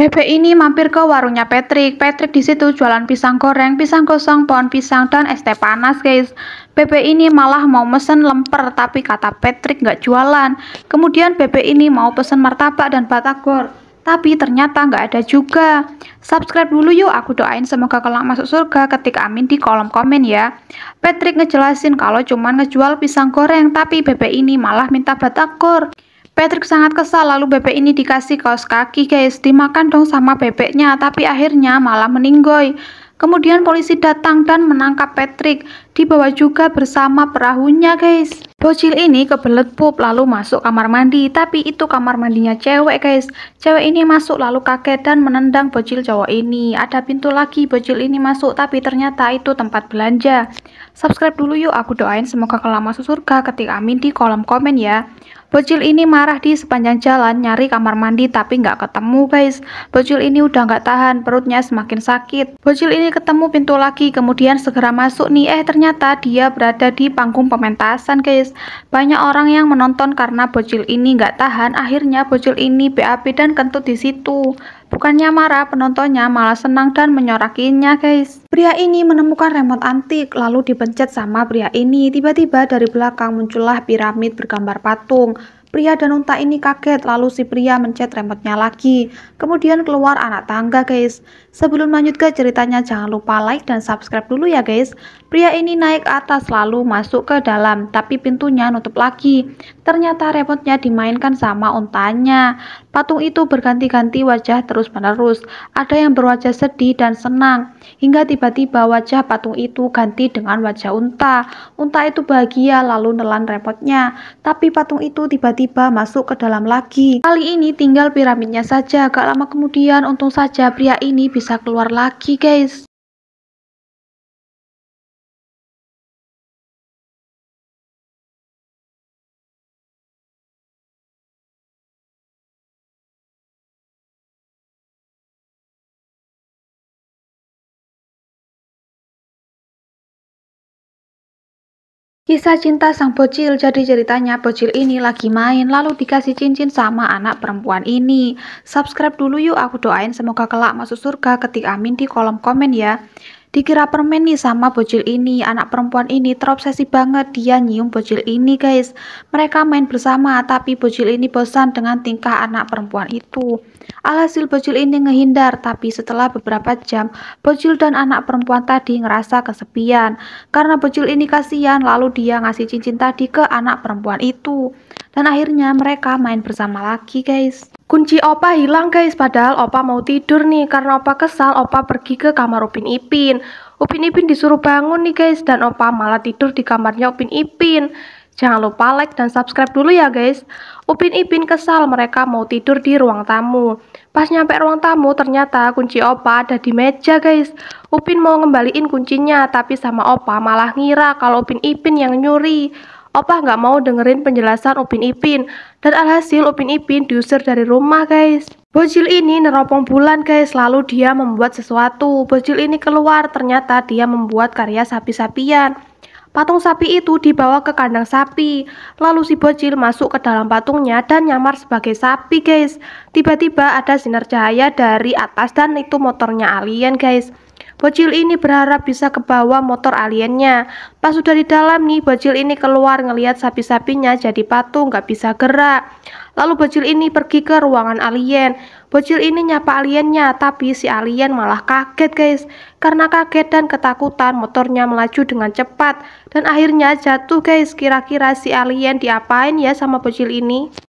Bebek ini mampir ke warungnya Patrick. Patrick di situ jualan pisang goreng, pisang kosong, pohon pisang, dan es teh panas, guys. Bebek ini malah mau mesen lemper, tapi kata Patrick nggak jualan. Kemudian bebek ini mau pesen martabak dan batagor, tapi ternyata nggak ada juga. Subscribe dulu yuk, aku doain semoga kelak masuk surga, ketik amin di kolom komen ya. Patrick ngejelasin kalau cuman ngejual pisang goreng, tapi bebek ini malah minta batagor. Patrick sangat kesal lalu bebek ini dikasih kaos kaki guys, dimakan dong sama bebeknya tapi akhirnya malah meninggoy. Kemudian polisi datang dan menangkap Patrick, dibawa juga bersama perahunya guys. Bocil ini kebelet pup lalu masuk kamar mandi, tapi itu kamar mandinya cewek guys. Cewek ini masuk lalu kaget dan menendang bocil cowok ini. Ada pintu lagi bocil ini masuk tapi ternyata itu tempat belanja. Subscribe dulu yuk, aku doain semoga kelamaan masuk surga ketik amin di kolom komen ya. Bocil ini marah di sepanjang jalan nyari kamar mandi tapi nggak ketemu guys. Bocil ini udah nggak tahan, perutnya semakin sakit. Bocil ini ketemu pintu lagi, kemudian segera masuk nih. Eh ternyata dia berada di panggung pementasan guys. Banyak orang yang menonton karena bocil ini nggak tahan, akhirnya bocil ini BAB dan kentut di situ. Bukannya marah, penontonnya malah senang dan menyorakinya guys. Pria ini menemukan remote antik, lalu dipencet sama pria ini. Tiba-tiba dari belakang muncullah piramid bergambar patung. Pria dan unta ini kaget, lalu si pria mencet remotnya lagi. Kemudian keluar anak tangga, guys. Sebelum lanjut ke ceritanya, jangan lupa like dan subscribe dulu ya, guys. Pria ini naik atas lalu masuk ke dalam, tapi pintunya nutup lagi. Ternyata remotnya dimainkan sama untanya. Patung itu berganti-ganti wajah terus-menerus. Ada yang berwajah sedih dan senang, hingga tiba-tiba wajah patung itu ganti dengan wajah unta. Unta itu bahagia lalu nelan repotnya, tapi patung itu tiba-tiba tiba-tiba masuk ke dalam lagi. Kali ini tinggal piramidnya saja, agak lama kemudian untung saja pria ini bisa keluar lagi guys. Kisah cinta sang bocil, jadi ceritanya bocil ini lagi main lalu dikasih cincin sama anak perempuan ini. Subscribe dulu yuk, aku doain semoga kelak masuk surga ketik amin di kolom komen ya. Dikira permen nih sama bocil ini, anak perempuan ini terobsesi banget dia nyium bocil ini guys. Mereka main bersama tapi bocil ini bosan dengan tingkah anak perempuan itu. Alhasil bocil ini ngehindar tapi setelah beberapa jam bocil dan anak perempuan tadi ngerasa kesepian. Karena bocil ini kasihan lalu dia ngasih cincin tadi ke anak perempuan itu. Dan akhirnya mereka main bersama lagi guys. Kunci Opa hilang guys, padahal Opa mau tidur nih karena Opa kesal Opa pergi ke kamar Upin Ipin. Upin Ipin disuruh bangun nih guys dan Opa malah tidur di kamarnya Upin Ipin. Jangan lupa like dan subscribe dulu ya guys. Upin Ipin kesal mereka mau tidur di ruang tamu. Pas nyampe ruang tamu ternyata kunci Opa ada di meja guys. Upin mau ngembaliin kuncinya tapi sama Opa malah ngira kalau Upin Ipin yang nyuri. Opa nggak mau dengerin penjelasan Upin Ipin. Dan alhasil Upin Ipin diusir dari rumah guys. Bocil ini neropong bulan guys, lalu dia membuat sesuatu. Bocil ini keluar, ternyata dia membuat karya sapi-sapian. Patung sapi itu dibawa ke kandang sapi. Lalu si bocil masuk ke dalam patungnya dan nyamar sebagai sapi guys. Tiba-tiba ada sinar cahaya dari atas dan itu motornya alien guys. Bocil ini berharap bisa kebawa motor aliennya. Pas sudah di dalam nih, bocil ini keluar ngelihat sapi-sapinya jadi patung nggak bisa gerak. Lalu bocil ini pergi ke ruangan alien. Bocil ini nyapa aliennya, tapi si alien malah kaget guys. Karena kaget dan ketakutan, motornya melaju dengan cepat. Dan akhirnya jatuh guys, kira-kira si alien diapain ya sama bocil ini?